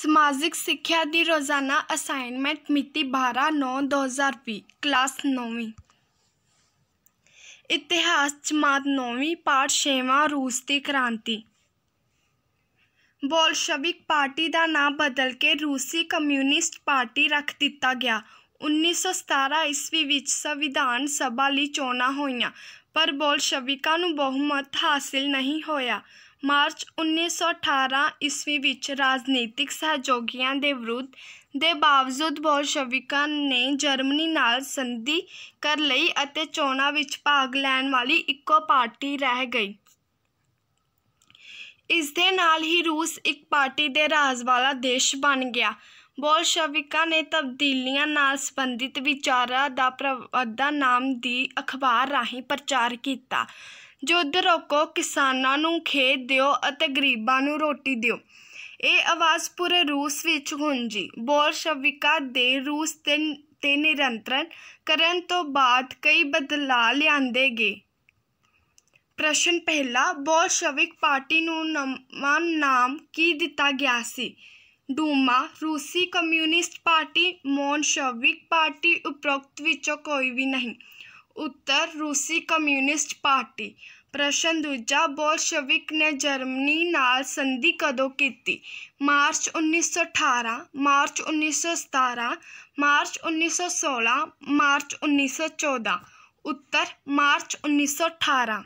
ਸਮਾਜਿਕ ਸਿੱਖਿਆ ਦੀ ਰੋਜ਼ਾਨਾ ਅਸਾਈਨਮੈਂਟ ਮਿਤੀ 12/9/2020 ਕਲਾਸ 9ਵੀਂ ਇਤਿਹਾਸ ਜਮਾਤ 9ਵੀਂ ਪਾਠ 6ਵਾਂ ਰੂਸ ਦੀ ਕ੍ਰਾਂਤੀ ਬੋਲਸ਼ਵਿਕ ਪਾਰਟੀ ਦਾ ਨਾਮ ਬਦਲ ਕੇ ਰੂਸੀ ਕਮਿਊਨਿਸਟ ਪਾਰਟੀ ਰੱਖ ਦਿੱਤਾ ਗਿਆ 1917 ਈਸਵੀ ਵਿੱਚ ਸੰਵਿਧਾਨ ਸਭਾ ਲਈ ਚੋਣਾਂ ਹੋਈਆਂ ਪਰ ਬੋਲਸ਼ਵਿਕਾਂ ਨੂੰ ਬਹੁਮਤ ਹਾਸਲ ਨਹੀਂ ਹੋਇਆ ਮਾਰਚ 1918 ਈਸਵੀ ਵਿੱਚ ਰਾਜਨੀਤਿਕ ਸਹਿਯੋਗੀਆਂ ਦੇ ਵਿਰੁੱਧ ਦੇ ਬਾਵਜੂਦ ਬੋਲਸ਼ਵਿਕਾਂ ਨੇ ਜਰਮਨੀ ਨਾਲ ਸੰਧੀ ਕਰ ਲਈ ਅਤੇ ਚੋਣਾਂ ਵਿੱਚ ਭਾਗ ਲੈਣ ਵਾਲੀ ਇੱਕੋ ਪਾਰਟੀ ਰਹਿ ਗਈ ਇਸ ਦੇ ਨਾਲ ਹੀ ਰੂਸ ਇੱਕ ਪਾਰਟੀ ਦੇ ਰਾਜ ਵਾਲਾ ਦੇਸ਼ ਬਣ ਗਿਆ ਬੋਲਸ਼ਵਿਕਾਂ ਨੇ ਤਬਦੀਲੀਆਂ ਨਾਲ ਸੰਬੰਧਿਤ ਵਿਚਾਰਾਂ ਦਾ ਪ੍ਰਵਦਾ ਨਾਮ ਦੀ ਅਖਬਾਰ ਰਾਹੀਂ ਪ੍ਰਚਾਰ ਕੀਤਾ ਜੁੱਧ ਰੋਕੋ ਕਿਸਾਨਾਂ ਨੂੰ ਖੇਤ ਦਿਓ ਅਤੇ ਗਰੀਬਾਂ ਨੂੰ ਰੋਟੀ ਦਿਓ ਇਹ ਆਵਾਜ਼ ਪੂਰੇ ਰੂਸ ਵਿੱਚ ਗੂੰਜੀ ਬੋਲਸ਼ਵਿਕਾਂ ਦੇ ਰੂਸ ਤੇ ਨਿਰੰਤਰਣ ਕਰਨ ਤੋਂ ਬਾਅਦ ਕਈ ਬਦਲਾਅ ਲਿਆਂਦੇ ਗਏ ਪ੍ਰਸ਼ਨ ਪਹਿਲਾ ਬੋਲਸ਼ਵਿਕ ਪਾਰਟੀ ਨੂੰ ਨਵਾਂ ਨਾਮ ਕੀ ਦਿੱਤਾ ਗਿਆ ਸੀ डूमा रूसी कम्युनिस्ट पार्टी मोनशविक पार्टी उपरोक्त विचों कोई भी नहीं उत्तर रूसी कम्युनिस्ट पार्टी ਪ੍ਰਸ਼ਨ ਦੂਜਾ ਬੋਲਸ਼ਵਿਕ ਨੇ ਜਰਮਨੀ ਨਾਲ ਸੰਧੀ ਕਦੋਂ ਕੀਤੀ ਮਾਰਚ 1918 मार्च 1917 ਮਾਰਚ 1916 ਮਾਰਚ 1914 ਉੱਤਰ ਮਾਰਚ 1918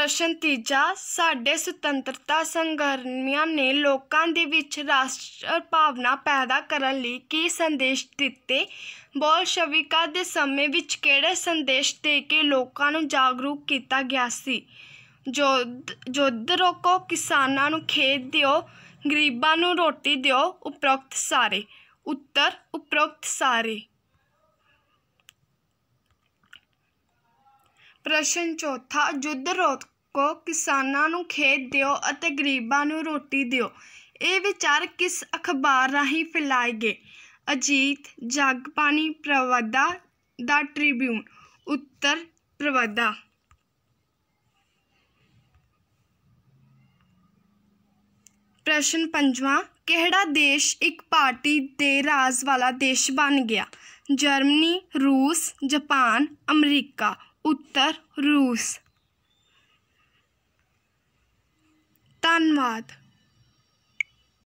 ਪ੍ਰਸ਼ਨ ਤੀਜਾ ਸਾਡੇ ਸੁਤੰਤਰਤਾ ਸੰਗਰਾਮੀਆਂ ਨੇ ਲੋਕਾਂ ਦੇ ਵਿੱਚ ਰਾਸ਼ਟਰ ਭਾਵਨਾ ਪੈਦਾ ਕਰਨ ਲਈ ਕੀ ਸੰਦੇਸ਼ ਦਿੱਤੇ ਬੋਲਸ਼ਵਿਕਾਂ ਦੇ ਸਮੇਂ ਵਿੱਚ ਕਿਹੜੇ ਸੰਦੇਸ਼ ਦੇ ਕੇ ਲੋਕਾਂ ਨੂੰ ਜਾਗਰੂਕ ਕੀਤਾ ਗਿਆ ਸੀ ਜੋ ਜੋਦ ਰੋਕੋ ਕਿਸਾਨਾਂ ਨੂੰ ਖੇਤ ਦਿਓ ਗਰੀਬਾਂ ਨੂੰ ਰੋਟੀ ਦਿਓ ਉਪਰੋਕਤ ਸਾਰੇ ਉੱਤਰ ਉਪਰੋਕਤ ਸਾਰੇ ਪ੍ਰਸ਼ਨ ਚੌਥਾ ਯੁੱਧ ਰੋਕੋ ਕਿਸਾਨਾਂ ਨੂੰ ਖੇਤ ਦਿਓ ਅਤੇ ਗਰੀਬਾਂ ਨੂੰ ਰੋਟੀ ਦਿਓ ਇਹ ਵਿਚਾਰ ਕਿਸ ਅਖਬਾਰ ਰਾਹੀਂ ਫੈਲਾਏ ਗਏ ਅਜੀਤ ਪਾਣੀ ਪ੍ਰਵਦਾ ਦਾ ਟ੍ਰਿਬਿਊਨ ਉੱਤਰ ਪ੍ਰਵਦਾ ਪ੍ਰਸ਼ਨ ਪੰਜਵਾਂ ਕਿਹੜਾ ਦੇਸ਼ ਇੱਕ ਪਾਰਟੀ ਦੇ ਰਾਜ ਵਾਲਾ ਦੇਸ਼ ਬਣ ਗਿਆ ਜਰਮਨੀ ਰੂਸ ਜਾਪਾਨ ਅਮਰੀਕਾ ਉੱਤਰ ਰੂਸ ਧੰਨਵਾਦ